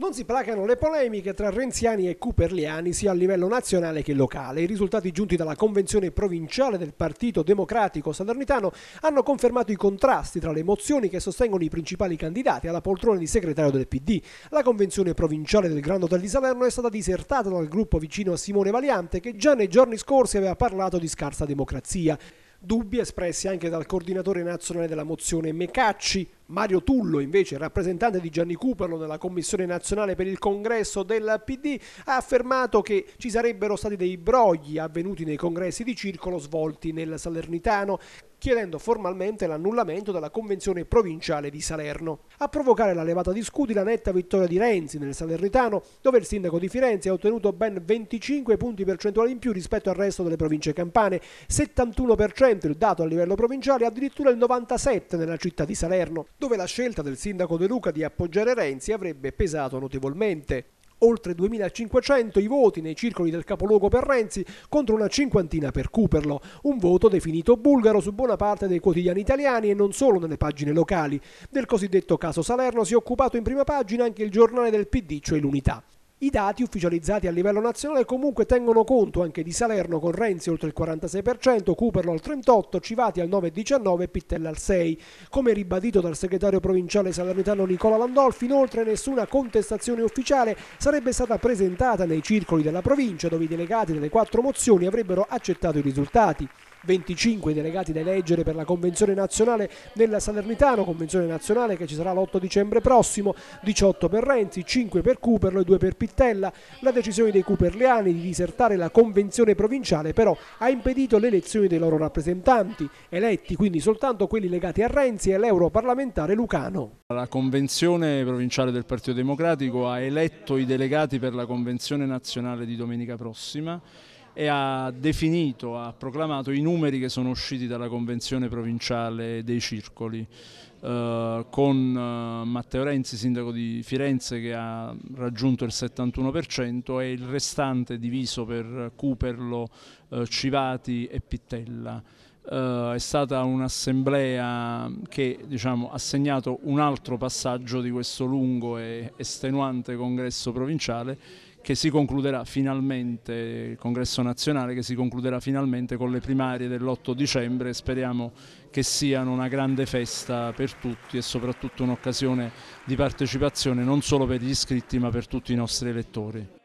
Non si placano le polemiche tra renziani e cuperliani sia a livello nazionale che locale. I risultati giunti dalla convenzione provinciale del Partito Democratico Salernitano hanno confermato i contrasti tra le mozioni che sostengono i principali candidati alla poltrona di segretario del PD. La convenzione provinciale del Grand Hotel di Salerno è stata disertata dal gruppo vicino a Simone Valiante che già nei giorni scorsi aveva parlato di scarsa democrazia. Dubbi espressi anche dal coordinatore nazionale della mozione Mecacci, Mario Tullo, invece rappresentante di Gianni Cuperlo nella Commissione nazionale per il congresso del PD, ha affermato che ci sarebbero stati dei brogli avvenuti nei congressi di circolo svolti nel Salernitano, chiedendo formalmente l'annullamento della convenzione provinciale di Salerno. A provocare la levata di scudi la netta vittoria di Renzi nel Salernitano, dove il sindaco di Firenze ha ottenuto ben 25 punti percentuali in più rispetto al resto delle province campane, 71% il dato a livello provinciale e addirittura il 97% nella città di Salerno dove la scelta del sindaco De Luca di appoggiare Renzi avrebbe pesato notevolmente. Oltre 2500 i voti nei circoli del capoluogo per Renzi contro una cinquantina per Cuperlo, un voto definito bulgaro su buona parte dei quotidiani italiani e non solo nelle pagine locali. Del cosiddetto caso Salerno si è occupato in prima pagina anche il giornale del PD, cioè l'Unità. I dati ufficializzati a livello nazionale comunque tengono conto anche di Salerno con Renzi oltre il 46%, Cuperlo al 38%, Civati al 9,19% e Pittella al 6%. Come ribadito dal segretario provinciale salernitano Nicola Landolfi, inoltre nessuna contestazione ufficiale sarebbe stata presentata nei circoli della provincia dove i delegati delle quattro mozioni avrebbero accettato i risultati. 25 delegati da eleggere per la convenzione nazionale nella Salernitano, convenzione nazionale che ci sarà l'8 dicembre prossimo, 18 per Renzi, 5 per Cuperlo e 2 per Pittella. La decisione dei cuperliani di disertare la convenzione provinciale però ha impedito l'elezione dei loro rappresentanti, eletti quindi soltanto quelli legati a Renzi e all'europarlamentare Lucano. La convenzione provinciale del Partito Democratico ha eletto i delegati per la convenzione nazionale di domenica prossima e ha definito, ha proclamato i numeri che sono usciti dalla convenzione provinciale dei circoli. Eh, con eh, Matteo Renzi, sindaco di Firenze, che ha raggiunto il 71% e il restante diviso per Cuperlo, eh, Civati e Pittella. Uh, è stata un'assemblea che diciamo, ha segnato un altro passaggio di questo lungo e estenuante congresso provinciale che si concluderà finalmente, il congresso nazionale che si concluderà finalmente con le primarie dell'8 dicembre, speriamo che siano una grande festa per tutti e soprattutto un'occasione di partecipazione non solo per gli iscritti ma per tutti i nostri elettori.